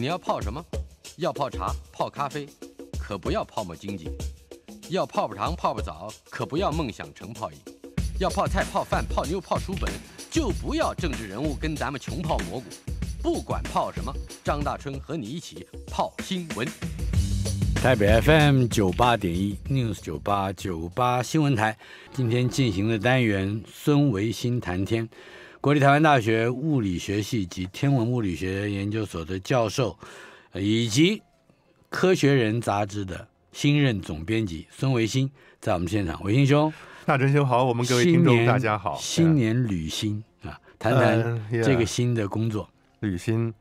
你要泡什么？要泡茶、泡咖啡，可不要泡沫经济；要泡泡糖、泡泡澡，可不要梦想成泡影；要泡菜、泡饭、泡妞、泡书本，就不要政治人物跟咱们穷泡蘑菇。不管泡什么，张大春和你一起泡新闻。台北 FM 九八点一 News 九八九八新闻台，今天进行的单元《孙维新谈天》。国立台湾大学物理学系及天文物理学研究所的教授，以及《科学人》杂志的新任总编辑孙维新，在我们现场。维新兄，大哲兄好！我们各位听众大家好。新年旅新啊，谈谈这个新的工作。旅新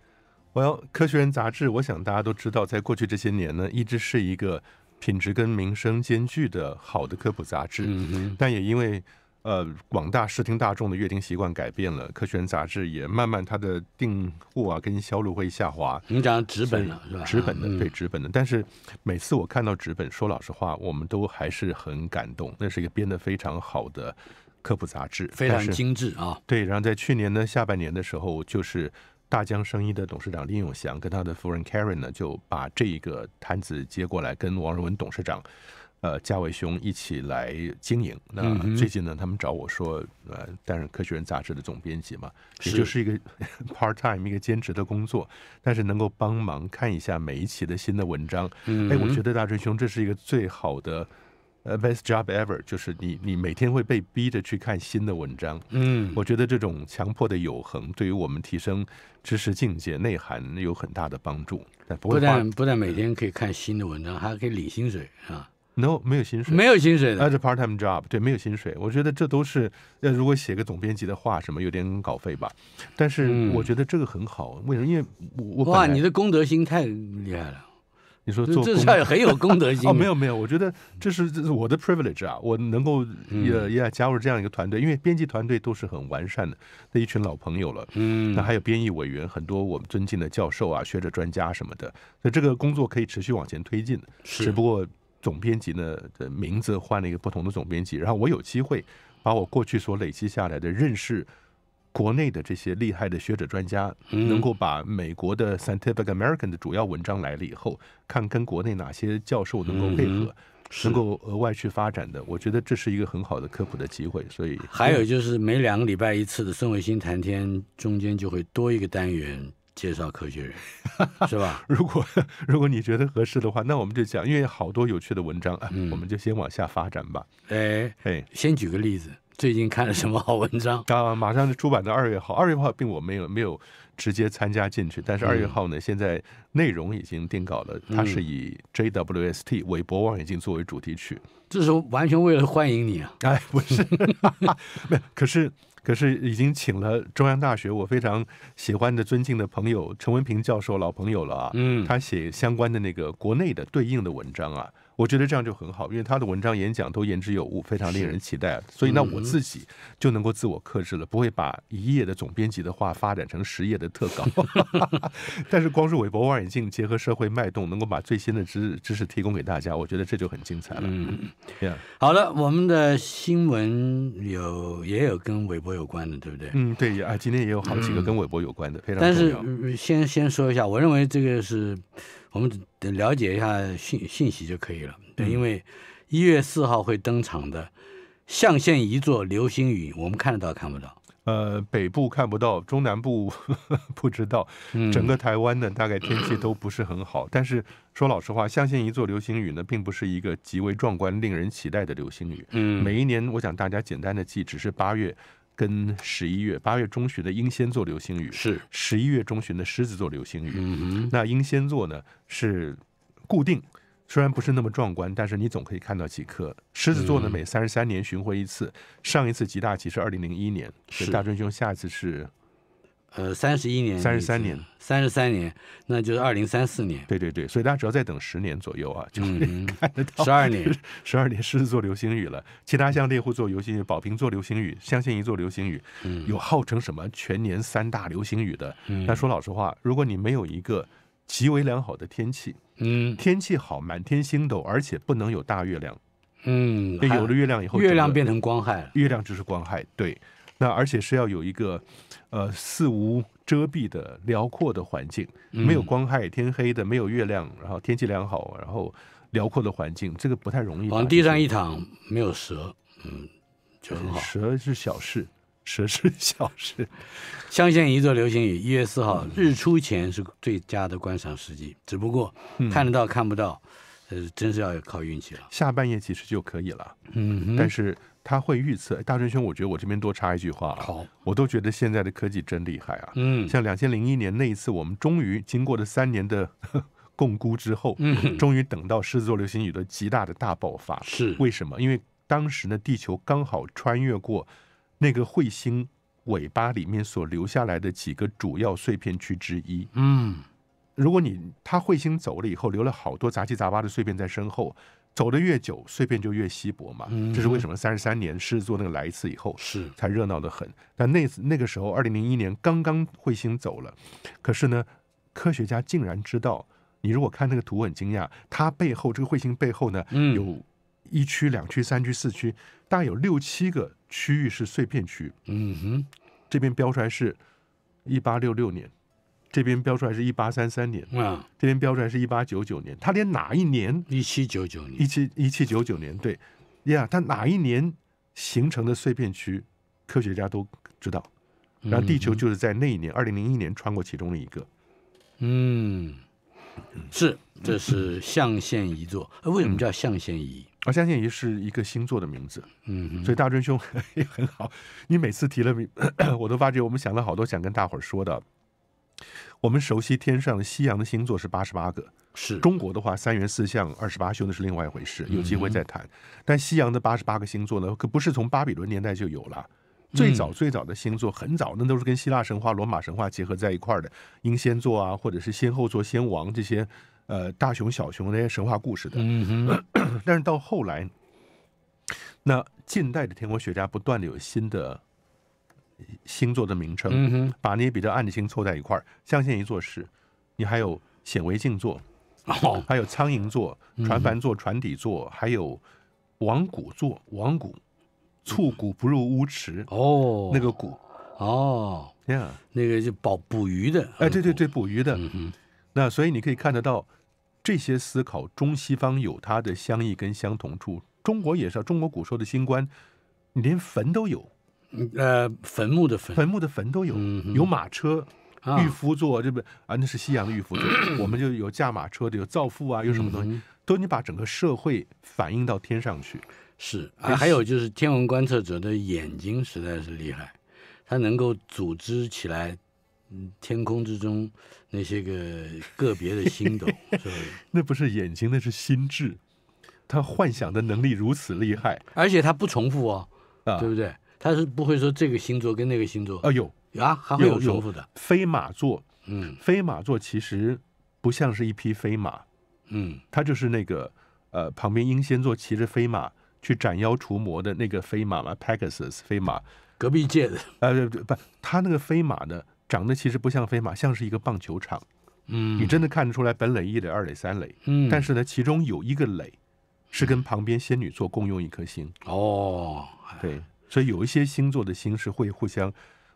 ，Well，《科学人》杂志，我想大家都知道，在过去这些年呢，一直是一个品质跟名声兼具的好的科普杂志，但也因为。呃，广大视听大众的阅听习惯改变了，科学杂志也慢慢它的订户啊跟销路会下滑。你讲纸本了是吧？纸本的，对纸本的。但是每次我看到纸本，说老实话，我们都还是很感动。那是一个编得非常好的科普杂志，非常精致啊。对，然后在去年的下半年的时候，就是大江生意的董事长林永祥跟他的夫人 Karen 呢，就把这一个摊子接过来，跟王仁文董事长。呃，嘉伟兄一起来经营。那最近呢，他们找我说，呃，担任《科学人》杂志的总编辑嘛，也就是一个 part time 一个兼职的工作，但是能够帮忙看一下每一期的新的文章。哎，我觉得大春兄这是一个最好的，呃，best job ever，就是你你每天会被逼着去看新的文章。嗯，我觉得这种强迫的永恒，对于我们提升知识境界、内涵有很大的帮助。不但不但每天可以看新的文章，还可以领薪水啊。no 没有薪水，没有薪水的，那是 part time job。对，没有薪水。我觉得这都是，呃，如果写个总编辑的话，什么有点稿费吧。但是我觉得这个很好，为什么？因为我哇，你的功德心太厉害了。你说做这儿很有功德心 哦。没有没有，我觉得这是这是我的 privilege 啊。我能够也也加入这样一个团队，因为编辑团队都是很完善的，那一群老朋友了。嗯，那还有编译委员，很多我们尊敬的教授啊、学者、专家什么的。那这个工作可以持续往前推进的，只不过。总编辑呢的名字换了一个不同的总编辑，然后我有机会把我过去所累积下来的认识，国内的这些厉害的学者专家，能够把美国的 Scientific American 的主要文章来了以后，看跟国内哪些教授能够配合，能够额外去发展的，我觉得这是一个很好的科普的机会。所以还有就是每两个礼拜一次的孙伟新谈天，中间就会多一个单元。介绍科学人 是吧？如果 如果你觉得合适的话，那我们就讲，因为好多有趣的文章，我们就先往下发展吧。哎哎，先举个例子，最近看了什么好文章？啊，马上就出版的二月号，二月号并我没有没有直接参加进去，但是二月号呢，现在内容已经定稿了，它是以 JWST 韦伯望远镜作为主题曲，这是完全为了欢迎你啊！哎，不是，没有，可是。可是已经请了中央大学我非常喜欢的尊敬的朋友陈文平教授老朋友了啊，他写相关的那个国内的对应的文章啊。我觉得这样就很好，因为他的文章演讲都言之有物，非常令人期待。所以那我自己就能够自我克制了，不会把一页的总编辑的话发展成十页的特稿。但是光是韦伯望远镜结合社会脉动，能够把最新的知知识提供给大家，我觉得这就很精彩了。嗯，对呀。好了，我们的新闻有也有跟韦伯有关的，对不对？嗯，对。啊，今天也有好几个跟韦伯有关的，非常重要。先先说一下，我认为这个是。我们了解一下信信息就可以了，对，因为一月四号会登场的象限一座流星雨，我们看得到看不到？呃，北部看不到，中南部 不知道，整个台湾呢，大概天气都不是很好。但是说老实话，象限一座流星雨呢，并不是一个极为壮观、令人期待的流星雨。嗯，每一年，我想大家简单的记，只是八月。跟十一月八月中旬的英仙座流星雨是十一月中旬的狮子座流星雨。嗯哼，那英仙座呢是固定，虽然不是那么壮观，但是你总可以看到几颗。狮子座呢每三十三年巡回一次，上一次极大其实二零零一年，是大春兄下一次是。呃，三十一年，三十三年，三十三年，那就是二零三四年。对对对，所以大家只要再等十年左右啊，就能看得到。十二年，十二年狮子座流星雨了，其他像猎户座流星雨、宝瓶座流星雨、相信一座流星雨，有号称什么全年三大流星雨的。那说老实话，如果你没有一个极为良好的天气，嗯，天气好，满天星斗，而且不能有大月亮，嗯，有了月亮以后，月亮变成光害，月亮就是光害。对，那而且是要有一个。呃，四无遮蔽的辽阔的环境，没有光害，天黑的，没有月亮，然后天气良好，然后辽阔的环境，这个不太容易。往地上一躺，没有蛇，嗯，就很好。蛇是小事，蛇是小事。象限仪座流星雨一月四号日出前是最佳的观赏时机，只不过看得到看不到，呃，真是要靠运气了。下半夜其实就可以了，嗯，但是。他会预测，大圈兄，我觉得我这边多插一句话啊，好，我都觉得现在的科技真厉害啊。嗯，像两千零一年那一次，我们终于经过了三年的 共估之后，终于等到狮子座流星雨的极大的大爆发。是为什么？因为当时呢，地球刚好穿越过那个彗星尾巴里面所留下来的几个主要碎片区之一。嗯，如果你它彗星走了以后，留了好多杂七杂八的碎片在身后。走的越久，碎片就越稀薄嘛，这是为什么？三十三年狮子座那个来一次以后，是才热闹的很。但那次那个时候，二零零一年刚刚彗星走了，可是呢，科学家竟然知道，你如果看那个图，很惊讶，它背后这个彗星背后呢，有，一区、两区、三区、四区，大概有六七个区域是碎片区。嗯哼，这边标出来是，一八六六年。这边标出来是一八三三年，啊，这边标出来是一八九九年，他连哪一年？一七九九年，一七一七九九年，对，呀，他哪一年形成的碎片区，科学家都知道，然后地球就是在那一年，二零零一年穿过其中的一个，嗯，是，这是象限仪座，为什么叫象限仪？啊，象限仪是一个星座的名字，嗯，所以大尊兄 也很好，你每次提了，我都发觉我们想了好多想跟大伙儿说的。我们熟悉天上的西洋的星座是八十八个，是中国的话三元四象二十八宿那是另外一回事，有机会再谈。但西洋的八十八个星座呢，可不是从巴比伦年代就有了，最早最早的星座很早那都是跟希腊神话、罗马神话结合在一块儿的，英仙座啊，或者是仙后座、仙王这些呃大熊、小熊那些神话故事的。嗯 但是到后来，那近代的天文学家不断的有新的。星座的名称，把那些比较暗的星凑在一块儿，相信一座是，你还有显微镜座，哦，还有苍蝇座、船帆座、船底座，还有王谷座，王谷，促骨不入乌池哦，那个骨哦，呀，那个就保捕鱼的，哎，对对对，捕鱼的，那所以你可以看得到，这些思考中西方有它的相异跟相同处，中国也是，中国古时候的星官，你连坟都有。呃，坟墓的坟，坟墓的坟都有，有马车，玉夫座，这对？啊，那是西洋的玉夫座。我们就有驾马车的，有造父啊，有什么东西，都你把整个社会反映到天上去。是，还有就是天文观测者的眼睛实在是厉害，他能够组织起来，天空之中那些个个别的星斗，是 那不是眼睛，那是心智，他幻想的能力如此厉害，而且他不重复哦，对不对？他是不会说这个星座跟那个星座。啊有有啊，还会有重复的。飞马座，嗯，飞马座其实不像是一匹飞马，嗯，它就是那个呃旁边英仙座骑着飞马去斩妖除魔的那个飞马嘛，Pegasus 飞马。隔壁界的。呃不，他那个飞马呢，长得其实不像飞马，像是一个棒球场。嗯，你真的看得出来本垒一垒二垒三垒。嗯，但是呢，其中有一个垒是跟旁边仙女座共用一颗星。哦，对。所以有一些星座的星是会互相，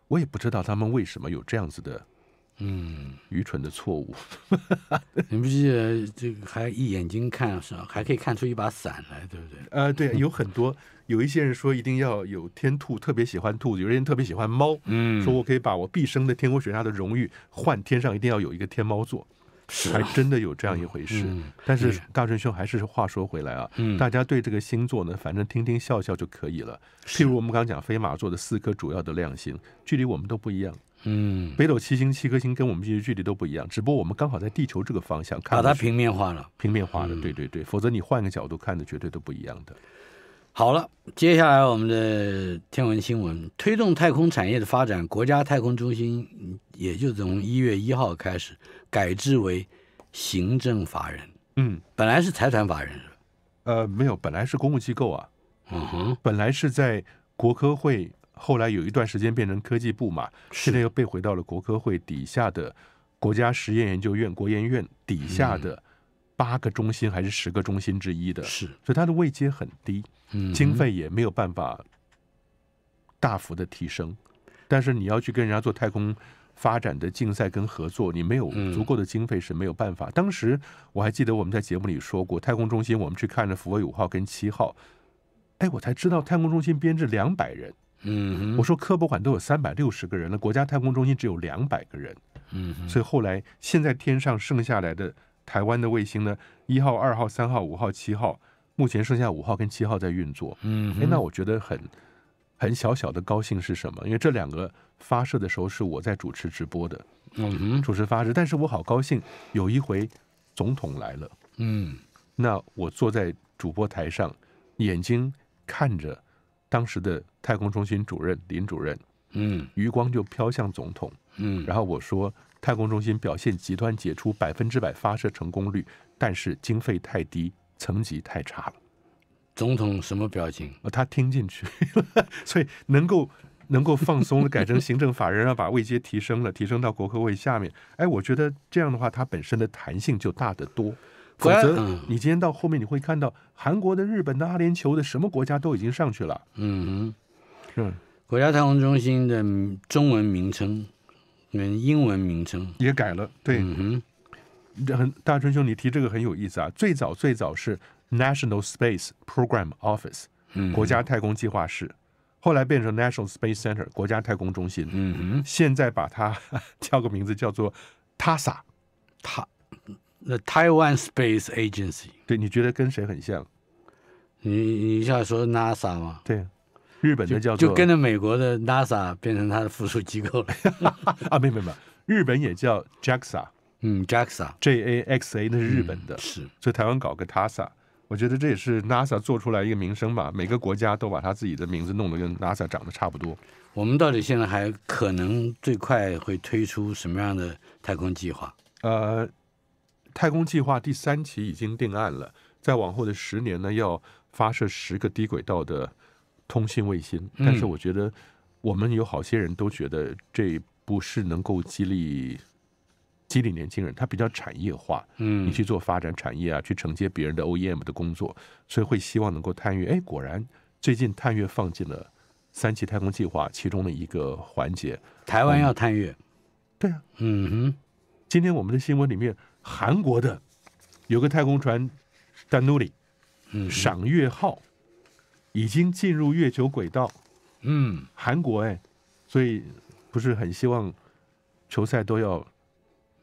我也不知道他们为什么有这样子的，嗯，愚蠢的错误。你不是这个还一眼睛看是还可以看出一把伞来，对不对？呃，对，有很多有一些人说一定要有天兔，特别喜欢兔子；，有些人特别喜欢猫，嗯，说我可以把我毕生的天空血杀的荣誉换天上，一定要有一个天猫座。还真的有这样一回事，但是大顺兄还是话说回来啊，大家对这个星座呢，反正听听笑笑就可以了。譬如我们刚讲飞马座的四颗主要的亮星，距离我们都不一样。嗯，北斗七星七颗星跟我们这些距离都不一样，只不过我们刚好在地球这个方向看。把它平面化了，平面化了，对对对，否则你换个角度看的绝对都不一样的。好了，接下来我们的天文新闻，推动太空产业的发展。国家太空中心也就从一月一号开始改制为行政法人。嗯，本来是财产法人，呃，没有，本来是公务机构啊。嗯哼，本来是在国科会，后来有一段时间变成科技部嘛，现在又被回到了国科会底下的国家实验研究院（国研院）底下的。八个中心还是十个中心之一的，是，所以它的位阶很低，嗯，经费也没有办法大幅的提升，但是你要去跟人家做太空发展的竞赛跟合作，你没有足够的经费是没有办法。当时我还记得我们在节目里说过，太空中心我们去看福威五号跟七号，哎，我才知道太空中心编制两百人，嗯，我说科博馆都有三百六十个人了，国家太空中心只有两百个人，嗯，所以后来现在天上剩下来的。台湾的卫星呢，一号、二号、三号、五号、七号，目前剩下五号跟七号在运作。嗯，哎，那我觉得很很小小的高兴是什么？因为这两个发射的时候是我在主持直播的，嗯，主持发射。但是我好高兴，有一回总统来了，嗯，那我坐在主播台上，眼睛看着当时的太空中心主任林主任，嗯，余光就飘向总统，嗯，然后我说。太空中心表现极端，解除百分之百发射成功率，但是经费太低，层级太差了。总统什么表情？他听进去了，所以能够能够放松的改成行政法人，然后把位阶提升了，提升到国科会下面。哎，我觉得这样的话，它本身的弹性就大得多。否则，你今天到后面你会看到，韩国的、日本的、阿联酋的，什么国家都已经上去了。嗯哼，是国家太空中心的中文名称。嗯，英文名称也改了，对。嗯哼，很大春兄，你提这个很有意思啊。最早最早是 National Space Program Office，国家太空计划室，后来变成 National Space Center，国家太空中心。嗯哼，现在把它叫个名字叫做 TASA，T，the Taiwan Space Agency。对，你觉得跟谁很像？你你想说 NASA 吗？对。日本的叫做就跟着美国的 NASA 变成它的附属机构了 啊！没没没，日本也叫 JAXA。嗯，JAXA，J A X A 那是日本的。是。所以台湾搞个 TASA，我觉得这也是 NASA 做出来一个名声吧。每个国家都把他自己的名字弄得跟 NASA 长得差不多。我们到底现在还可能最快会推出什么样的太空计划？呃，太空计划第三期已经定案了。再往后的十年呢，要发射十个低轨道的。通信卫星，但是我觉得我们有好些人都觉得这不是能够激励激励年轻人，它比较产业化。嗯，你去做发展产业啊，去承接别人的 OEM 的工作，所以会希望能够探月。哎，果然最近探月放进了三期太空计划其中的一个环节。台湾要探月？对啊，嗯哼。今天我们的新闻里面，韩国的有个太空船丹努里，嗯，赏月号。已经进入月球轨道，嗯，韩国哎，所以不是很希望球赛都要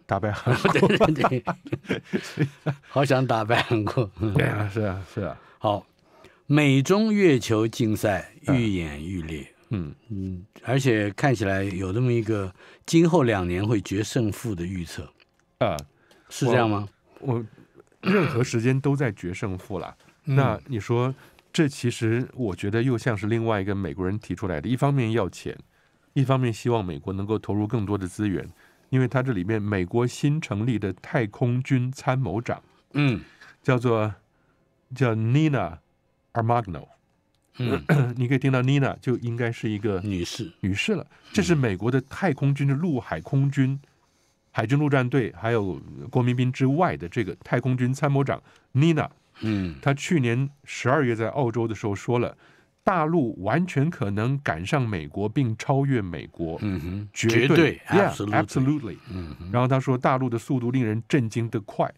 打败韩国，对 对对，好想打败韩国，对啊，是啊，是啊。好，美中月球竞赛愈演愈烈，嗯嗯，而且看起来有这么一个今后两年会决胜负的预测，啊，是这样吗？我任何 时间都在决胜负了，那你说？这其实我觉得又像是另外一个美国人提出来的，一方面要钱，一方面希望美国能够投入更多的资源，因为他这里面美国新成立的太空军参谋长，嗯，叫做叫 Nina Armagno，嗯，你可以听到 Nina 就应该是一个女士女士了，这是美国的太空军的陆海空军、海军陆战队还有国民兵之外的这个太空军参谋长 Nina。嗯，他去年十二月在澳洲的时候说了，大陆完全可能赶上美国并超越美国，嗯哼，绝对，yeah，absolutely。嗯，然后他说大陆的速度令人震惊的快，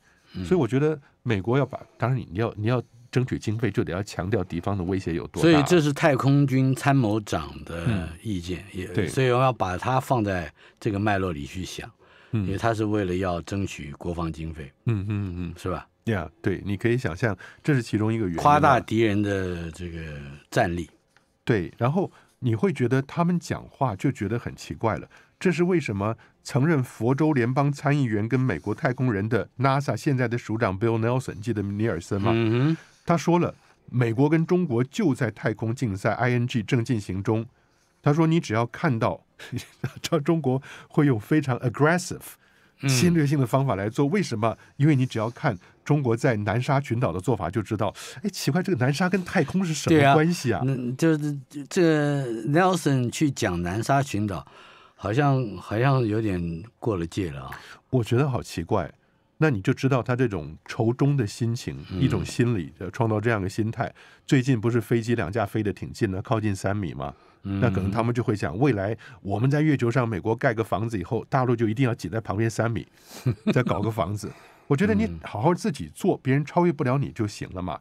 所以我觉得美国要把，当然你你要你要争取经费，就得要强调敌方的威胁有多大。所以这是太空军参谋长的意见，也，所以我要把它放在这个脉络里去想，嗯，因为他是为了要争取国防经费，嗯嗯嗯，是吧？对，你可以想象，这是其中一个原因，夸大敌人的这个战力。对，然后你会觉得他们讲话就觉得很奇怪了。这是为什么？曾任佛州联邦参议员、跟美国太空人的 NASA 现在的署长 Bill Nelson，记得尼尔森吗？他说了，美国跟中国就在太空竞赛，ING 正进行中。他说，你只要看到，这 中国会用非常 aggressive 侵略性的方法来做。为什么？因为你只要看。中国在南沙群岛的做法就知道，哎，奇怪，这个南沙跟太空是什么关系啊？就是这 Nelson 去讲南沙群岛，好像好像有点过了界了啊。我觉得好奇怪，那你就知道他这种愁中的心情，一种心理，创造这样的心态。最近不是飞机两架飞得挺近的，靠近三米吗？那可能他们就会想，未来我们在月球上，美国盖个房子以后，大陆就一定要挤在旁边三米，再搞个房子。我觉得你好好自己做，别人超越不了你就行了嘛。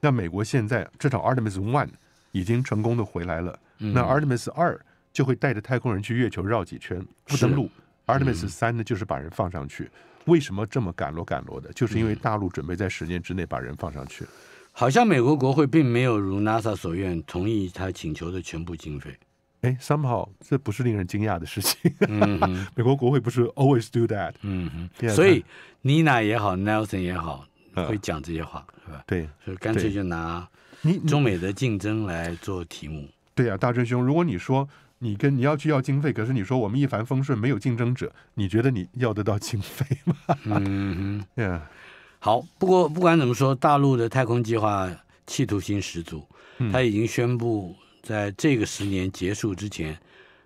那美国现在至少 Artemis One 已经成功的回来了，那 Artemis 二就会带着太空人去月球绕几圈，不登陆。Artemis 三呢，就是把人放上去。为什么这么赶罗赶罗的？就是因为大陆准备在十年之内把人放上去。好像美国国会并没有如 NASA 所愿同意他请求的全部经费。哎，somehow 这不是令人惊讶的事情。美国国会不是 always do that。嗯所以 Nina 也好，Nelson 也好，会讲这些话，吧？对，所以干脆就拿你中美的竞争来做题目。对呀，大真兄，如果你说你跟你要去要经费，可是你说我们一帆风顺，没有竞争者，你觉得你要得到经费吗？嗯哼，呀，好。不过不管怎么说，大陆的太空计划企图心十足，他已经宣布。在这个十年结束之前，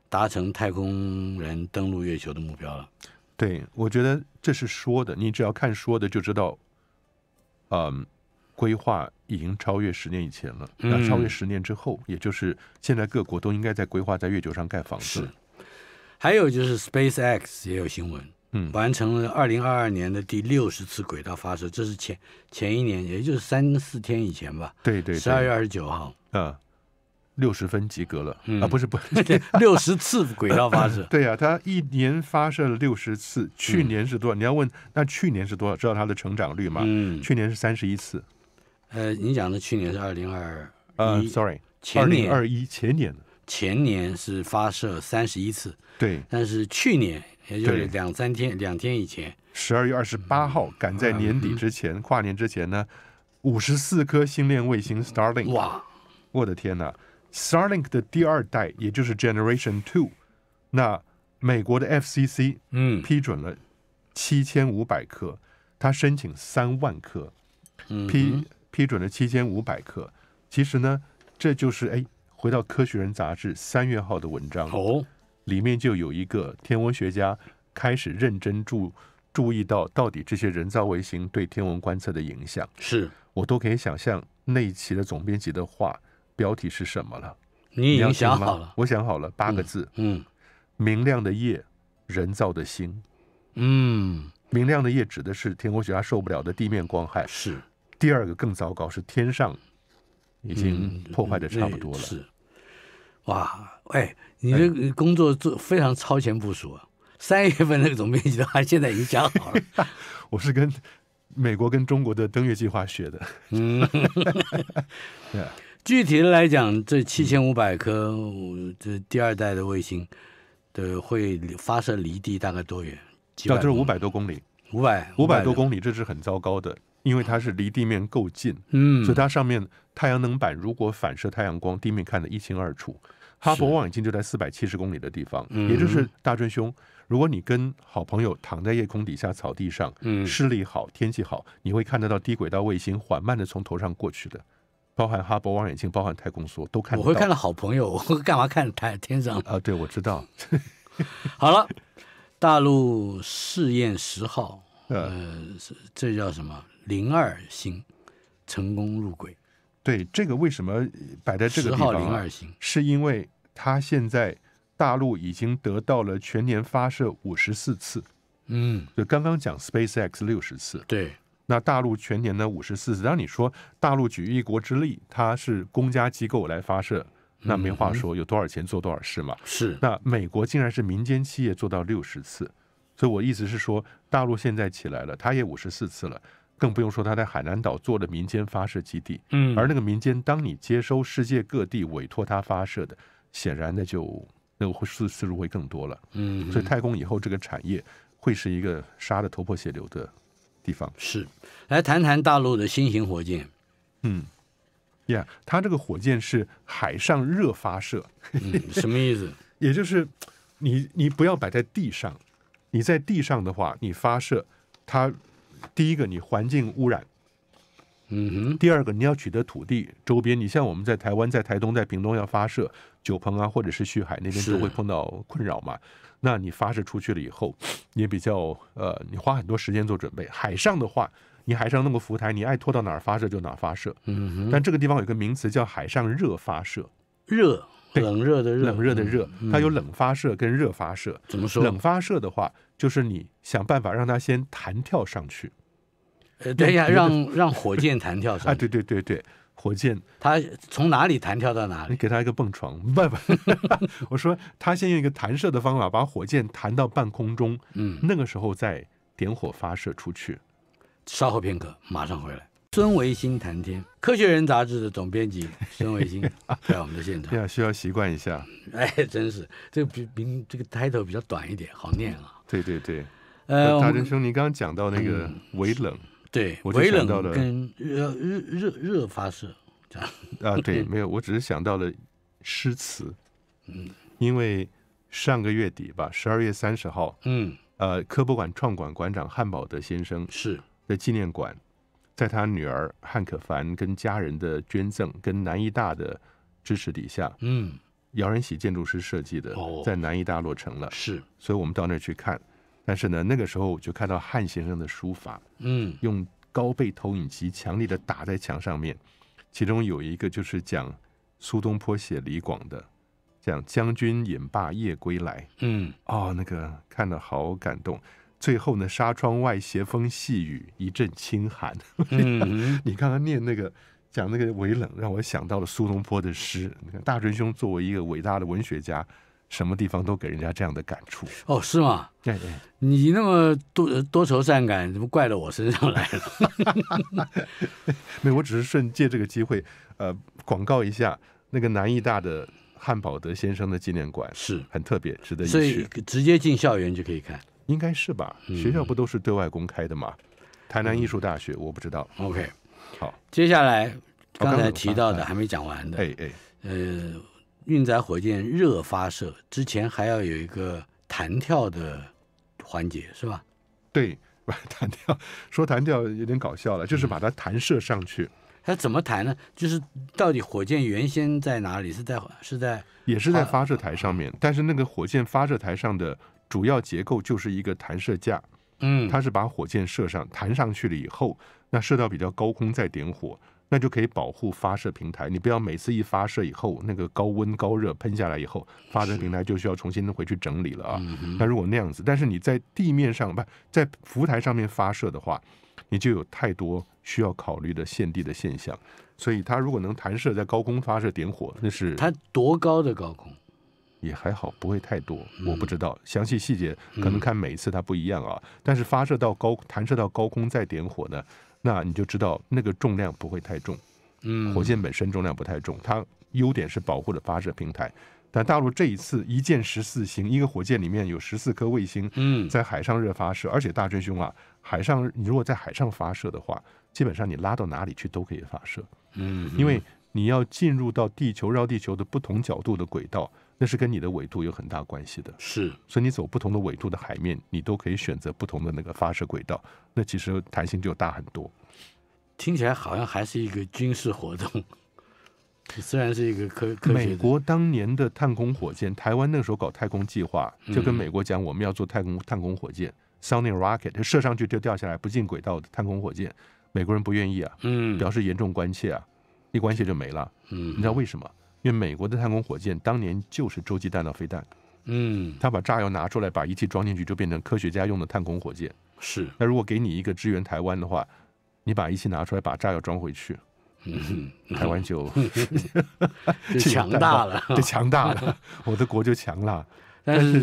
达成太空人登陆月球的目标了。对，我觉得这是说的，你只要看说的就知道，嗯，规划已经超越十年以前了，那超越十年之后，也就是现在各国都应该在规划在月球上盖房子。还有就是 Space X 也有新闻，嗯，完成了二零二二年的第六十次轨道发射，这是前前一年，也就是三四天以前吧？对对，十二月二十九号，嗯。六十分及格了啊！不是不 六十次轨道发射，对呀，它一年发射了六十次。去年是多少？你要问那去年是多少？知道它的成长率吗？嗯，去年是三十一次。呃，你讲的去年是二零二呃 s o r r y 二零二一前年，前年是发射三十一次。对，但是去年也就是两三天，两天以前，十二月二十八号，赶在年底之前，跨年之前呢，五十四颗星链卫星 Starlink。哇，我的天哪！Starlink 的第二代，也就是 Generation Two，那美国的 FCC 嗯批准了七千五百颗，他申请三万颗，批批准了七千五百颗。其实呢，这就是哎，回到《科学人》杂志三月号的文章，里面就有一个天文学家开始认真注注意到到底这些人造卫星对天文观测的影响。是我都可以想象那一期的总编辑的话。标题是什么了？你已经想好了？我想好了，八个字。嗯，明亮的夜，人造的星。嗯，明亮的夜指的是天空学家受不了的地面光害。是，第二个更糟糕，是天上已经破坏的差不多了。是，哇，哎，你个工作做非常超前部署啊！三月份那个总编辑话，现在已经想好了。我是跟美国跟中国的登月计划学的。嗯。对。具体的来讲，这七千五百颗这第二代的卫星的会发射离地大概多远？啊，就是五百多公里，五百五百多公里，这是很糟糕的，因为它是离地面够近，嗯，所以它上面太阳能板如果反射太阳光，地面看得一清二楚。哈勃望远镜就在四百七十公里的地方，也就是大尊兄，如果你跟好朋友躺在夜空底下草地上，视力好、天气好，你会看得到低轨道卫星缓慢的从头上过去的。包含哈勃望远镜，包含太空梭，都看。我会看到好朋友，我会干嘛看太天上？啊，对，我知道。好了，大陆试验十号，呃，这叫什么？零二星成功入轨。对，这个为什么摆在这个地方？零二星是因为它现在大陆已经得到了全年发射五十四次。嗯，就刚刚讲 SpaceX 六十次。对。那大陆全年的五十四次，当你说大陆举一国之力，它是公家机构来发射，那没话说，有多少钱做多少事嘛。是。那美国竟然是民间企业做到六十次，所以我意思是说，大陆现在起来了，它也五十四次了，更不用说它在海南岛做的民间发射基地。嗯。而那个民间，当你接收世界各地委托它发射的，显然的就那个次次数会更多了。嗯。所以太空以后这个产业会是一个杀的头破血流的。地方是，来谈谈大陆的新型火箭。嗯，呀，它这个火箭是海上热发射，什么意思？也就是，你你不要摆在地上，你在地上的话，你发射它，第一个你环境污染。嗯哼，第二个你要取得土地周边，你像我们在台湾在台东在屏东要发射九鹏啊，或者是旭海那边就会碰到困扰嘛。那你发射出去了以后，也比较呃，你花很多时间做准备。海上的话，你海上弄个浮台，你爱拖到哪儿发射就哪儿发射。嗯哼，但这个地方有个名词叫海上热发射，热冷热的热冷热的热，它有冷发射跟热发射。怎么说？冷发射的话，就是你想办法让它先弹跳上去。呃，等一下，让让火箭弹跳什么？啊，对对对对，火箭，他从哪里弹跳到哪里？你给他一个蹦床，不不，我说他先用一个弹射的方法把火箭弹到半空中，嗯，那个时候再点火发射出去。稍后片刻，马上回来。孙维新谈天，科学人杂志的总编辑孙维新 在我们的现场。对啊，需要习惯一下。哎，真是这比比这个 title 比较短一点，好念啊。对对对，呃，大真兄，你刚刚讲到那个微冷。对，我就想到了跟呃热热热发射这样啊，对，没有，我只是想到了诗词，嗯，因为上个月底吧，十二月三十号，嗯，呃，科博馆创馆馆长汉堡德先生是的纪念馆，在他女儿汉可凡跟家人的捐赠跟南医大的支持底下，嗯，姚仁喜建筑师设计的，在南艺大落成了，是，所以我们到那儿去看。但是呢，那个时候我就看到汉先生的书法，嗯，用高倍投影机强力的打在墙上面，其中有一个就是讲苏东坡写李广的，讲将军饮罢夜归来，嗯，哦，那个看了好感动。最后呢，纱窗外斜风细雨，一阵清寒。你刚刚念那个讲那个韦冷，让我想到了苏东坡的诗。你看大醇兄作为一个伟大的文学家。什么地方都给人家这样的感触哦，是吗？对对，你那么多多愁善感，怎么怪到我身上来了？没有，我只是顺借这个机会，呃，广告一下那个南艺大的汉堡德先生的纪念馆，是很特别，值得去。所以直接进校园就可以看，应该是吧？学校不都是对外公开的吗？台南艺术大学我不知道。OK，好，接下来刚才提到的还没讲完的，哎哎，呃。运载火箭热发射之前还要有一个弹跳的环节，是吧？对，弹跳说弹跳有点搞笑了，就是把它弹射上去。它怎么弹呢？就是到底火箭原先在哪里？是在是在也是在发射台上面，但是那个火箭发射台上的主要结构就是一个弹射架。嗯，它是把火箭射上弹上去了以后，那射到比较高空再点火。那就可以保护发射平台，你不要每次一发射以后，那个高温高热喷下来以后，发射平台就需要重新回去整理了啊。那如果那样子，但是你在地面上不，在浮台上面发射的话，你就有太多需要考虑的限地的现象。所以它如果能弹射在高空发射点火，那是它多高的高空？也还好，不会太多，我不知道详细细节，可能看每一次它不一样啊。但是发射到高弹射到高空再点火呢？那你就知道那个重量不会太重，嗯，火箭本身重量不太重，它优点是保护着发射平台。但大陆这一次一箭十四星，一个火箭里面有十四颗卫星，嗯，在海上热发射，而且大追凶啊，海上你如果在海上发射的话，基本上你拉到哪里去都可以发射，嗯，因为你要进入到地球绕地球的不同角度的轨道。那是跟你的纬度有很大关系的，是，所以你走不同的纬度的海面，你都可以选择不同的那个发射轨道，那其实弹性就大很多。听起来好像还是一个军事活动，虽然是一个科，美国当年的探空火箭，台湾那时候搞太空计划，就跟美国讲我们要做太空探空火箭 s u n n g Rocket，射上去就掉下来，不进轨道的探空火箭，美国人不愿意啊，嗯，表示严重关切啊，一关切就没了，嗯，你知道为什么？因为美国的探空火箭当年就是洲际弹道飞弹，嗯，他把炸药拿出来，把仪器装进去，就变成科学家用的探空火箭。是，那如果给你一个支援台湾的话，你把仪器拿出来，把炸药装回去，嗯，台湾就 强大了，就 强大了，我的国就强了。但是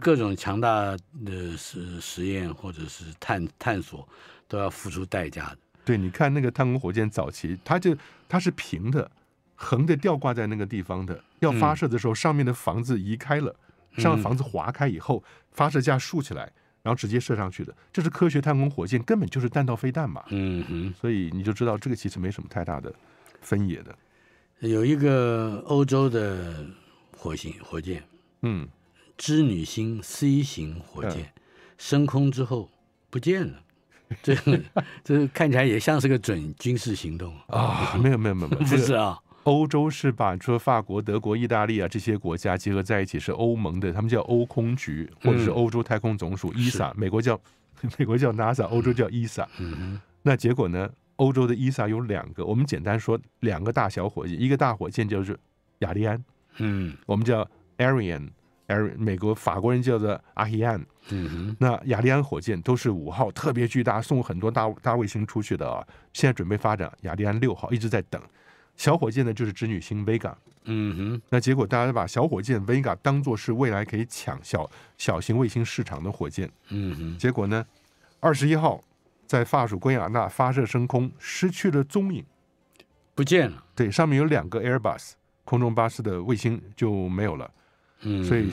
各种强大的实实验或者是探探索都要付出代价的。对，你看那个探空火箭早期，它就它是平的。横着吊挂在那个地方的，要发射的时候，上面的房子移开了，上面房子划开以后，发射架竖起来，然后直接射上去的。这是科学探空火箭，根本就是弹道飞弹嘛。嗯哼，所以你就知道这个其实没什么太大的分野的。有一个欧洲的火星火箭，嗯，织女星 C 型火箭升空之后不见了，这这看起来也像是个准军事行动啊？没有没有没有，不是啊。欧洲是把说法国、德国、意大利啊这些国家结合在一起，是欧盟的，他们叫欧空局或者是欧洲太空总署 （ESA）。美国叫 美国叫 NASA，欧洲叫 ESA。嗯那结果呢？欧洲的 ESA 有两个，我们简单说两个大小火箭，一个大火箭就是亚利安。嗯，我们叫 Ariane。Ari 美国法国人叫做阿黑安。嗯哼。那亚利安火箭都是五号，特别巨大，送很多大大卫星出去的。啊。现在准备发展亚利安六号，一直在等。小火箭呢，就是织女星 Vega，嗯哼，那结果大家把小火箭 Vega 当作是未来可以抢小小型卫星市场的火箭，嗯哼，结果呢，二十一号在法属圭亚那发射升空，失去了踪影，不见了。对，上面有两个 Airbus 空中巴士的卫星就没有了，嗯，所以。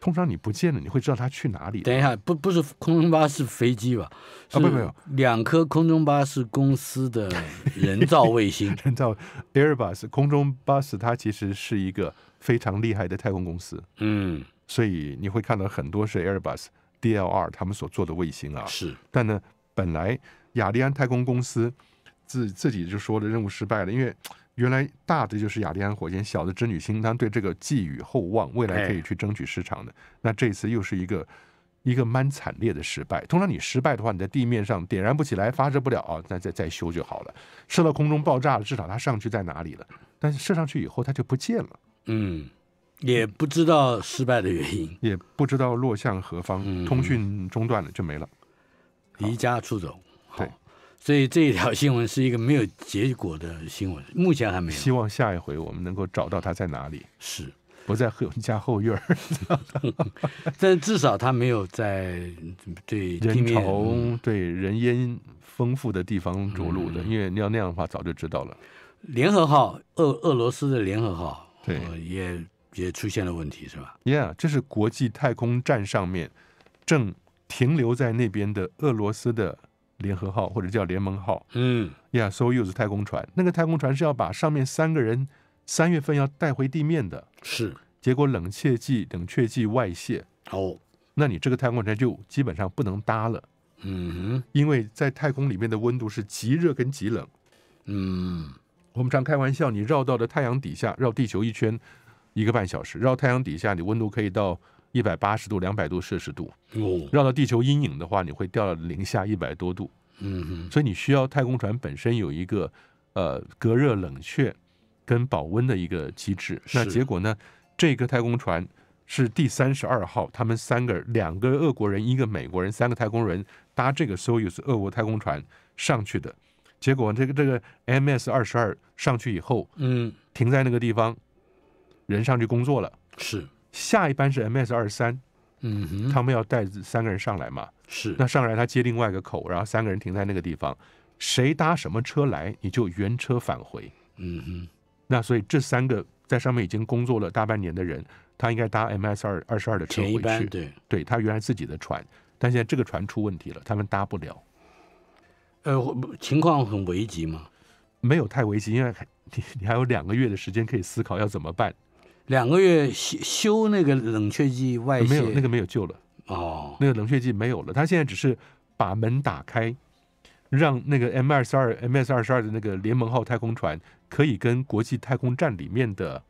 通常你不见了，你会知道它去哪里。等一下，不不是空中巴士飞机吧？啊，不没有，两颗空中巴士公司的人造卫星，人造 Airbus 空中巴士，它其实是一个非常厉害的太空公司。嗯，所以你会看到很多是 Airbus DLR 他们所做的卫星啊。是。但呢，本来亚利安太空公司自自己就说的任务失败了，因为。原来大的就是亚利安火箭，小的织女星，他对这个寄予厚望，未来可以去争取市场的。那这次又是一个一个蛮惨烈的失败。通常你失败的话，你在地面上点燃不起来，发射不了啊，那再再修就好了。射到空中爆炸了，至少它上去在哪里了？但是射上去以后它就不见了，嗯，也不知道失败的原因，也不知道落向何方，通讯中断了就没了，离家出走。所以这一条新闻是一个没有结果的新闻，目前还没有。希望下一回我们能够找到他在哪里。是不在后家后院儿，但至少他没有在对人潮、对人烟丰富的地方着陆的，因为要那样的话早就知道了。联合号，俄俄罗斯的联合号，对也也出现了问题，是吧？Yeah，这是国际太空站上面正停留在那边的俄罗斯的。联合号或者叫联盟号，嗯，呀，o use 太空船。那个太空船是要把上面三个人三月份要带回地面的，是。结果冷却剂冷却剂外泄，哦，那你这个太空船就基本上不能搭了，嗯哼，因为在太空里面的温度是极热跟极冷，嗯，我们常开玩笑，你绕到了太阳底下，绕地球一圈一个半小时，绕太阳底下，你温度可以到。一百八十度、两百度摄氏度，哦，绕到地球阴影的话，你会掉到零下一百多度，嗯，所以你需要太空船本身有一个呃隔热、冷却跟保温的一个机制。那结果呢？这个太空船是第三十二号，他们三个，两个俄国人，一个美国人，三个太空人搭这个 Soyuz 俄国太空船上去的。结果这个这个 MS 二十二上去以后，嗯，停在那个地方，人上去工作了，是。下一班是 MS 二三，嗯哼，他们要带三个人上来嘛，是，那上来他接另外一个口，然后三个人停在那个地方，谁搭什么车来，你就原车返回，嗯哼，那所以这三个在上面已经工作了大半年的人，他应该搭 MS 二二十二的车回去，对，对他原来自己的船，但现在这个船出问题了，他们搭不了，呃，情况很危急吗？没有太危急，因为你 你还有两个月的时间可以思考要怎么办。两个月修修那个冷却剂外泄，没有那个没有救了哦，那个冷却剂没有了。他现在只是把门打开，让那个 M 二十二 M S 二十二的那个联盟号太空船可以跟国际太空站里面的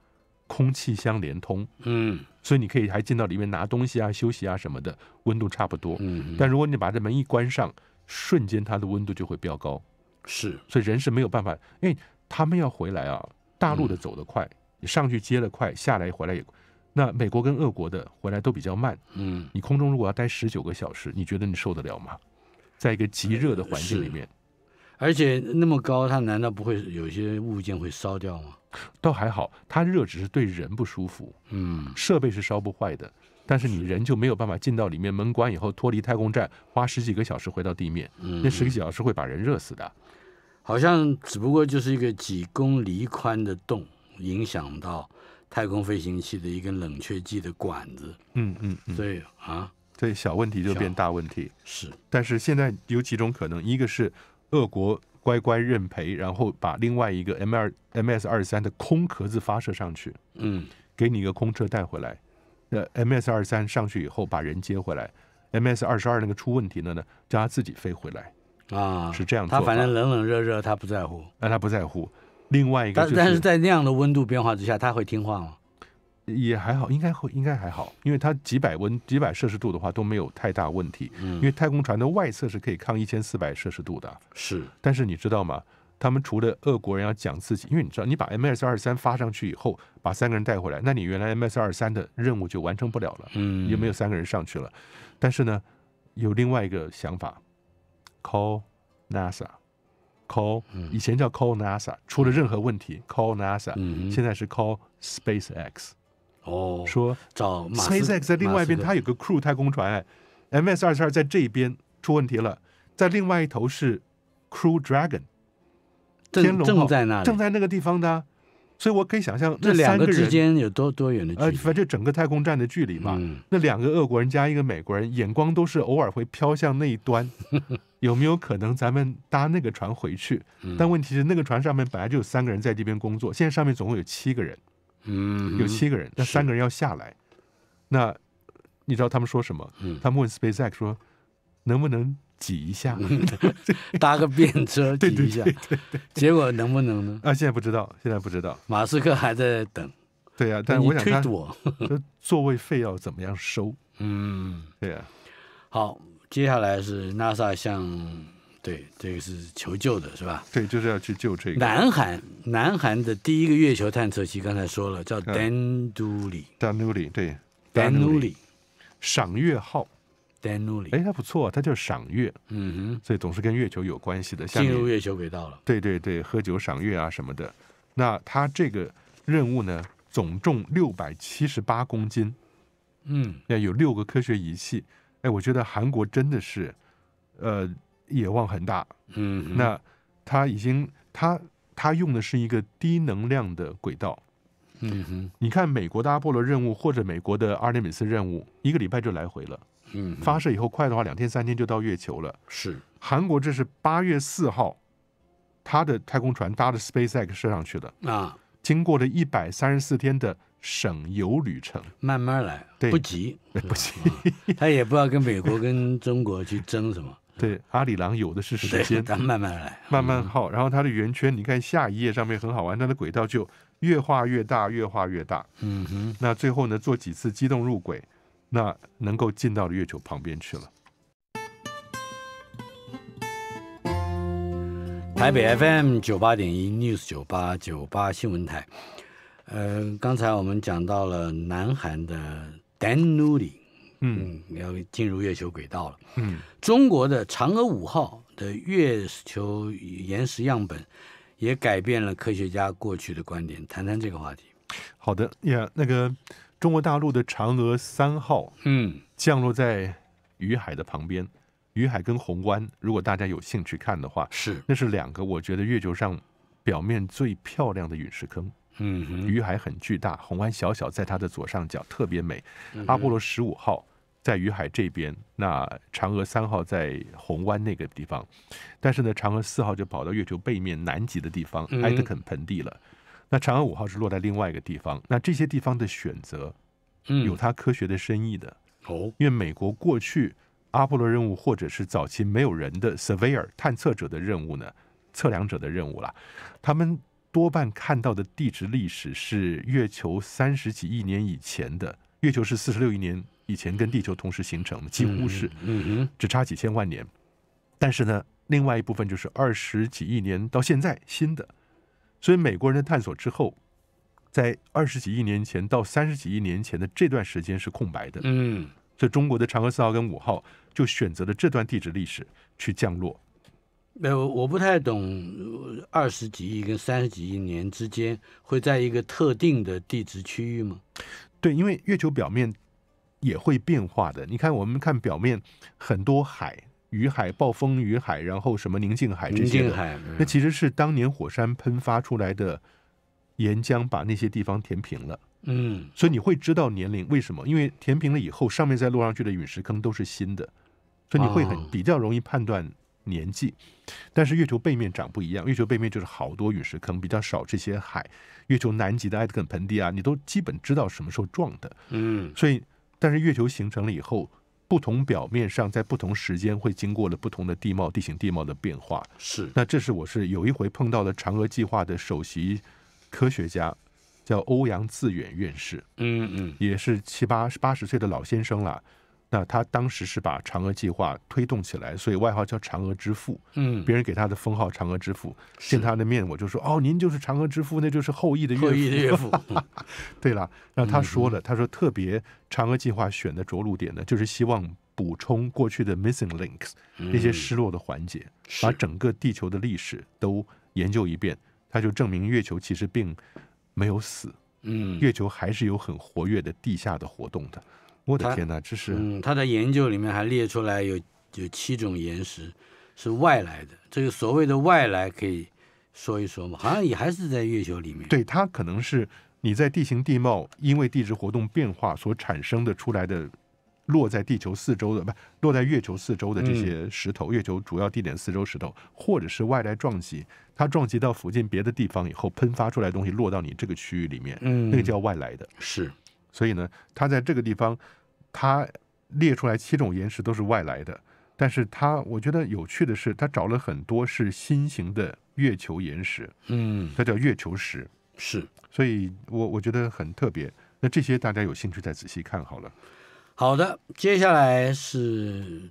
空气相连通。嗯，所以你可以还进到里面拿东西啊、休息啊什么的，温度差不多。嗯，但如果你把这门一关上，瞬间它的温度就会飙高。是，所以人是没有办法，因为他们要回来啊，大陆的走得快。你上去接了快下来回来也，那美国跟俄国的回来都比较慢。嗯，你空中如果要待十九个小时，你觉得你受得了吗？在一个极热的环境里面，而且那么高，它难道不会有些物件会烧掉吗？倒还好，它热只是对人不舒服。嗯，设备是烧不坏的，但是你人就没有办法进到里面门关以后脱离太空站，花十几个小时回到地面。嗯，那十几个小时会把人热死的。好像只不过就是一个几公里宽的洞。影响到太空飞行器的一根冷却剂的管子，嗯嗯，所以啊，所以小问题就变大问题，是。但是现在有几种可能，一个是俄国乖乖认赔，然后把另外一个 M 二 MS 二三的空壳子发射上去，嗯，给你一个空车带回来。那 MS 二三上去以后把人接回来，MS 二十二那个出问题了呢，叫他自己飞回来，啊，是这样。他反正冷冷热热他不在乎，那他不在乎。另外一个就是，但是在那样的温度变化之下，他会听话吗？也还好，应该会，应该还好，因为它几百温几百摄氏度的话都没有太大问题。嗯，因为太空船的外侧是可以抗一千四百摄氏度的。是，但是你知道吗？他们除了俄国人要讲自己，因为你知道，你把 MS 二三发上去以后，把三个人带回来，那你原来 MS 二三的任务就完成不了了。嗯，就没有三个人上去了。但是呢，有另外一个想法，Call NASA。call 以前叫 call NASA，出了任何问题 call NASA，现在是 call SpaceX。哦，说找 SpaceX 在另外一边，它有个 Crew 太空船 m s 二十二在这边出问题了，在另外一头是 Crew Dragon，正正在那里，正在那个地方的。所以，我可以想象那两个之间有多多远的距离？呃，反正整个太空站的距离嘛。那两个俄国人加一个美国人，眼光都是偶尔会飘向那一端，有没有可能咱们搭那个船回去？但问题是，那个船上面本来就有三个人在这边工作，现在上面总共有七个人，嗯，有七个人，那三个人要下来，那你知道他们说什么？他们问 Space X 说，能不能？挤一下，搭个便车 挤一下，结果能不能呢？啊，现在不知道，现在不知道。马斯克还在等。对呀，但我想他座位费要怎么样收？嗯，对呀。好，接下来是 NASA 向，对，这个是求救的，是吧？对，就是要去救这个。南韩，南韩的第一个月球探测器，刚才说了叫 d a n u r i d a n u i 对 d a n u i 赏月号。哎，他不错，他就赏月，嗯哼，所以总是跟月球有关系的。进入月球轨道了，对对对，喝酒赏月啊什么的。那他这个任务呢，总重六百七十八公斤，嗯，要有六个科学仪器。哎，我觉得韩国真的是，呃，野望很大。嗯，那他已经他他用的是一个低能量的轨道，嗯哼。你看美国的阿波罗任务或者美国的阿联米斯任务，一个礼拜就来回了。嗯，发射以后快的话，两天三天就到月球了。是，韩国这是八月四号，他的太空船搭着 SpaceX 射上去的。啊，经过了一百三十四天的省油旅程，慢慢来，对，不急，不急。他也不知道跟美国跟中国去争什么。对，阿里郎有的是时间，咱慢慢来，慢慢耗。然后它的圆圈，你看下一页上面很好玩，它的轨道就越画越大，越画越大。嗯哼，那最后呢，做几次机动入轨。那能够进到月球旁边去了。台北 FM 九八点一 News 九八九八新闻台，呃，刚才我们讲到了南韩的 Dan n u d i 嗯，要进入月球轨道了。嗯，中国的嫦娥五号的月球岩石样本也改变了科学家过去的观点，谈谈这个话题。好的呀，那个。中国大陆的嫦娥三号，嗯，降落在于海的旁边，于海跟虹湾，如果大家有兴趣看的话，是，那是两个我觉得月球上表面最漂亮的陨石坑，嗯，于海很巨大，虹湾小小，在它的左上角特别美。阿波罗十五号在于海这边，那嫦娥三号在虹湾那个地方，但是呢，嫦娥四号就跑到月球背面南极的地方艾德肯盆地了。那嫦娥五号是落在另外一个地方，那这些地方的选择，有它科学的深意的。哦，因为美国过去阿波罗任务或者是早期没有人的 Survey 探测者的任务呢，测量者的任务啦，他们多半看到的地质历史是月球三十几亿年以前的，月球是四十六亿年以前跟地球同时形成的，几乎是，嗯只差几千万年。但是呢，另外一部分就是二十几亿年到现在新的。所以，美国人的探索之后，在二十几亿年前到三十几亿年前的这段时间是空白的。嗯，所以中国的嫦娥四号跟五号就选择了这段地质历史去降落。没有，我不太懂，二十几亿跟三十几亿年之间会在一个特定的地质区域吗？对，因为月球表面也会变化的。你看，我们看表面很多海。雨海、暴风雨海，然后什么宁静海这些，那其实是当年火山喷发出来的岩浆把那些地方填平了。嗯，所以你会知道年龄为什么？因为填平了以后，上面再落上去的陨石坑都是新的，所以你会很比较容易判断年纪。但是月球背面长不一样，月球背面就是好多陨石坑，比较少这些海。月球南极的艾德肯盆地啊，你都基本知道什么时候撞的。嗯，所以但是月球形成了以后。不同表面上，在不同时间会经过了不同的地貌、地形、地貌的变化。是，那这是我是有一回碰到了嫦娥计划的首席科学家，叫欧阳自远院士。嗯嗯，也是七八八十岁的老先生了。那他当时是把嫦娥计划推动起来，所以外号叫嫦娥之父。嗯，别人给他的封号“嫦娥之父”。见他的面，我就说：“哦，您就是嫦娥之父，那就是后羿的岳父。”后羿的岳父。对了，那他说了，他说特别嫦娥计划选的着陆点呢，就是希望补充过去的 missing links 那些失落的环节，把整个地球的历史都研究一遍，他就证明月球其实并没有死，嗯，月球还是有很活跃的地下的活动的。我的天哪，这是嗯，他在研究里面还列出来有有七种岩石，是外来的。这个所谓的外来，可以说一说吗？好像也还是在月球里面。对，它可能是你在地形地貌因为地质活动变化所产生的出来的，落在地球四周的不落在月球四周的这些石头，月球主要地点四周石头，或者是外来撞击，它撞击到附近别的地方以后喷发出来的东西落到你这个区域里面，嗯，那个叫外来的是。所以呢，它在这个地方。他列出来七种岩石都是外来的，但是他我觉得有趣的是，他找了很多是新型的月球岩石，嗯，它叫月球石，是，所以我我觉得很特别。那这些大家有兴趣再仔细看好了。好的，接下来是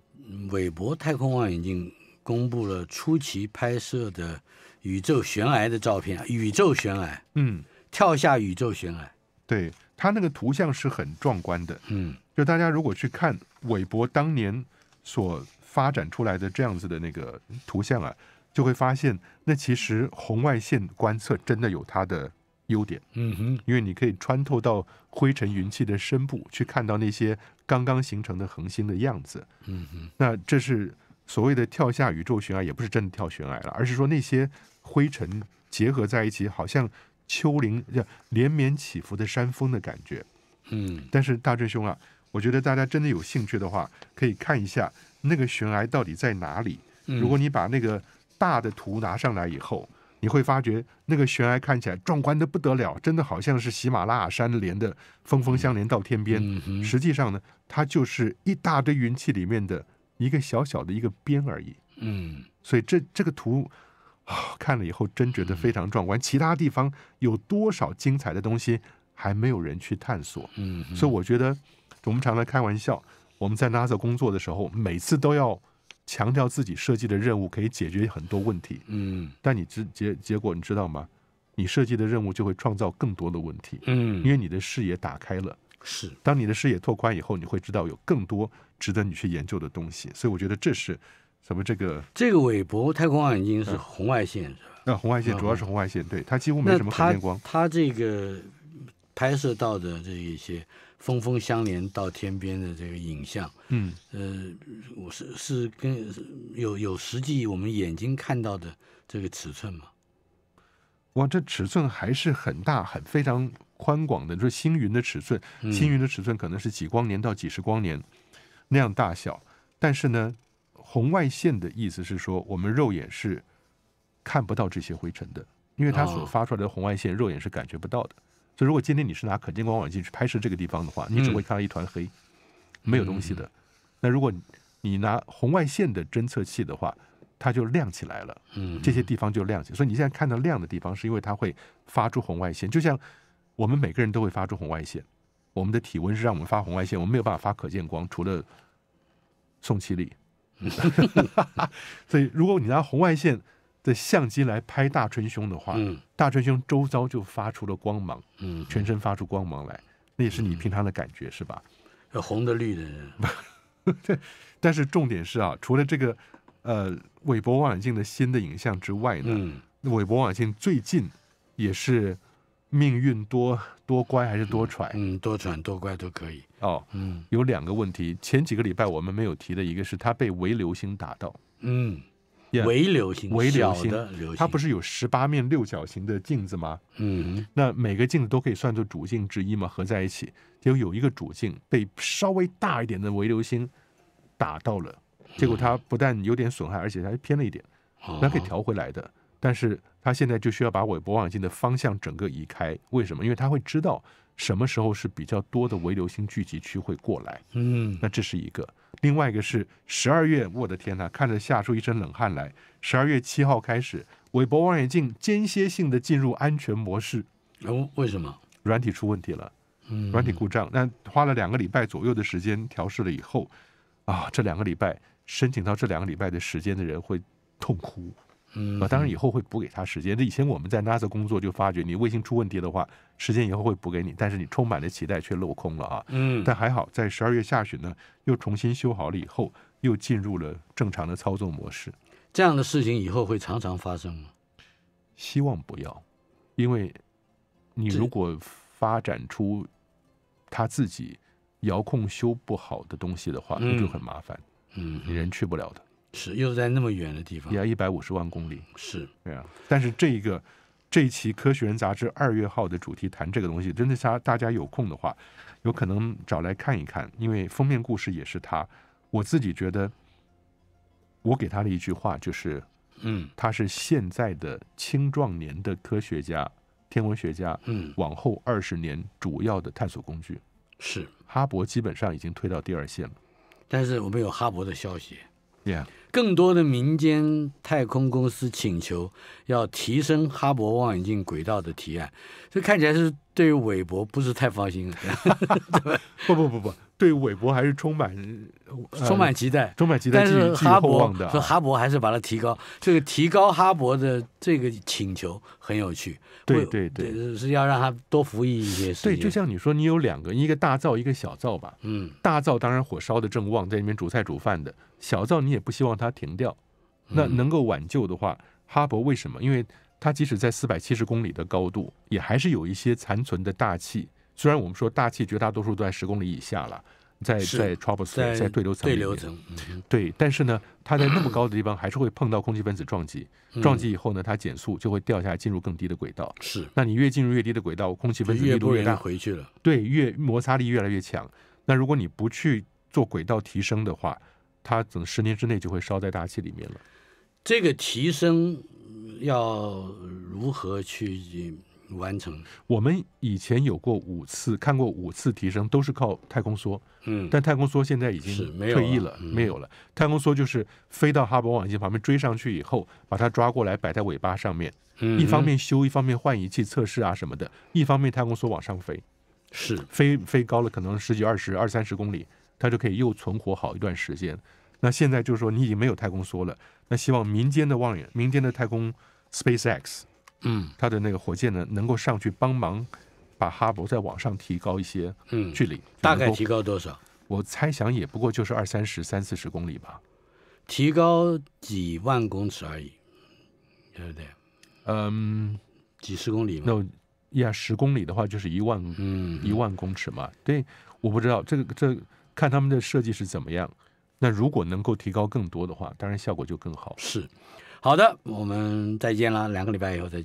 韦伯太空望远镜公布了初期拍摄的宇宙悬崖的照片，宇宙悬崖，嗯，跳下宇宙悬崖，对，它那个图像是很壮观的，嗯。就大家如果去看韦伯当年所发展出来的这样子的那个图像啊，就会发现那其实红外线观测真的有它的优点。嗯哼，因为你可以穿透到灰尘云气的深部，去看到那些刚刚形成的恒星的样子。嗯哼，那这是所谓的跳下宇宙悬崖，也不是真的跳悬崖了，而是说那些灰尘结合在一起，好像丘陵、连绵起伏的山峰的感觉。嗯，但是大锥兄啊。我觉得大家真的有兴趣的话，可以看一下那个悬崖到底在哪里。如果你把那个大的图拿上来以后，你会发觉那个悬崖看起来壮观的不得了，真的好像是喜马拉雅山连的峰峰相连到天边。实际上呢，它就是一大堆云气里面的一个小小的一个边而已。嗯，所以这这个图看了以后，真觉得非常壮观。其他地方有多少精彩的东西还没有人去探索？嗯，所以我觉得。我们常常开玩笑，我们在 NASA 工作的时候，每次都要强调自己设计的任务可以解决很多问题。嗯，但你知结结果你知道吗？你设计的任务就会创造更多的问题。嗯，因为你的视野打开了。是，当你的视野拓宽以后，你会知道有更多值得你去研究的东西。所以我觉得这是什么？这个这个韦伯太空望远镜是红外线，是吧？那红外线主要是红外线，对，它几乎没什么可见光。它它这个拍摄到的这一些。峰峰相连到天边的这个影像，嗯，呃，我是是跟有有实际我们眼睛看到的这个尺寸吗？哇，这尺寸还是很大，很非常宽广的，就是星云的尺寸。星云的尺寸可能是几光年到几十光年那样大小，但是呢，红外线的意思是说，我们肉眼是看不到这些灰尘的，因为它所发出来的红外线，肉眼是感觉不到的。所以，如果今天你是拿可见光望远镜去拍摄这个地方的话，你只会看到一团黑，没有东西的。那如果你拿红外线的侦测器的话，它就亮起来了。嗯，这些地方就亮起。所以你现在看到亮的地方，是因为它会发出红外线。就像我们每个人都会发出红外线，我们的体温是让我们发红外线，我们没有办法发可见光，除了送气力。所以，如果你拿红外线。的相机来拍大春兄的话，大春兄周遭就发出了光芒，嗯，全身发出光芒来，那也是你平常的感觉是吧？红的绿的，但是重点是啊，除了这个呃，韦伯望远镜的新的影像之外呢，嗯，韦伯望远镜最近也是命运多多乖还是多舛？嗯，多舛多乖都可以哦。嗯，有两个问题，前几个礼拜我们没有提的一个是它被微流星打到，嗯。微流星，小流星，它不是有十八面六角形的镜子吗？嗯，那每个镜子都可以算作主镜之一嘛，合在一起，结果有一个主镜被稍微大一点的微流星打到了，结果它不但有点损害，而且还偏了一点，它可以调回来的，但是它现在就需要把韦伯望远镜的方向整个移开，为什么？因为它会知道。什么时候是比较多的微流星聚集区会过来？嗯，那这是一个。另外一个是十二月，我的天哪，看着吓出一身冷汗来。十二月七号开始，韦伯望远镜间歇性的进入安全模式。哦，为什么？软体出问题了，嗯，软体故障。那花了两个礼拜左右的时间调试了以后，啊，这两个礼拜申请到这两个礼拜的时间的人会痛哭。嗯，当然以后会补给他时间。那以前我们在 NASA 工作就发觉，你卫星出问题的话，时间以后会补给你，但是你充满了期待却落空了啊。嗯，但还好，在十二月下旬呢，又重新修好了以后，又进入了正常的操作模式。这样的事情以后会常常发生吗？希望不要，因为你如果发展出他自己遥控修不好的东西的话，那就很麻烦。嗯，你人去不了的。是，又在那么远的地方，也要一百五十万公里。是，对呀。但是这一个，这一期《科学人》杂志二月号的主题谈这个东西，真的，家大家有空的话，有可能找来看一看，因为封面故事也是他。我自己觉得，我给他的一句话就是，嗯，他是现在的青壮年的科学家、天文学家，嗯，往后二十年主要的探索工具是哈勃，基本上已经推到第二线了。但是我们有哈勃的消息，对呀。更多的民间太空公司请求要提升哈勃望远镜轨道的提案，这看起来是。对韦伯不是太放心，不不不不，对韦伯还是充满充满期待，充满期待，但是哈勃和哈勃还是把它提高。这个提高哈勃的这个请求很有趣，对对对，是要让他多服役一些时间。对，就像你说，你有两个，一个大灶，一个小灶吧。嗯，大灶当然火烧的正旺，在里面煮菜煮饭的，小灶你也不希望它停掉。那能够挽救的话，哈勃为什么？因为它即使在四百七十公里的高度，也还是有一些残存的大气。虽然我们说大气绝大多数都在十公里以下了，在在 t r o s p h e r e 在对流层对流层对，但是呢，它在那么高的地方还是会碰到空气分子撞击，撞击以后呢，它减速就会掉下来，进入更低的轨道。是。那你越进入越低的轨道，空气分子越度越大，回去了。对，越摩擦力越来越强。那如果你不去做轨道提升的话，它等十年之内就会烧在大气里面了。这个提升。要如何去完成？我们以前有过五次看过五次提升，都是靠太空梭。嗯，但太空梭现在已经是没有退役了，没有了。太空梭就是飞到哈勃望远镜旁边追上去以后，把它抓过来摆在尾巴上面。嗯，一方面修，一方面换仪器测试啊什么的。一方面太空梭往上飞，是飞飞高了，可能十几、二十、二三十公里，它就可以又存活好一段时间。那现在就是说，你已经没有太空梭了。那希望民间的望远，民间的太空 SpaceX，嗯，它的那个火箭呢，能够上去帮忙，把哈勃再往上提高一些距离。大概提高多少？我猜想也不过就是二三十、三四十公里吧。提高几万公尺而已，对不对？嗯，几十公里嘛。那呀，十公里的话就是一万，嗯，一万公尺嘛。对，我不知道这个，这看他们的设计是怎么样。那如果能够提高更多的话，当然效果就更好。是，好的，我们再见了。两个礼拜以后再。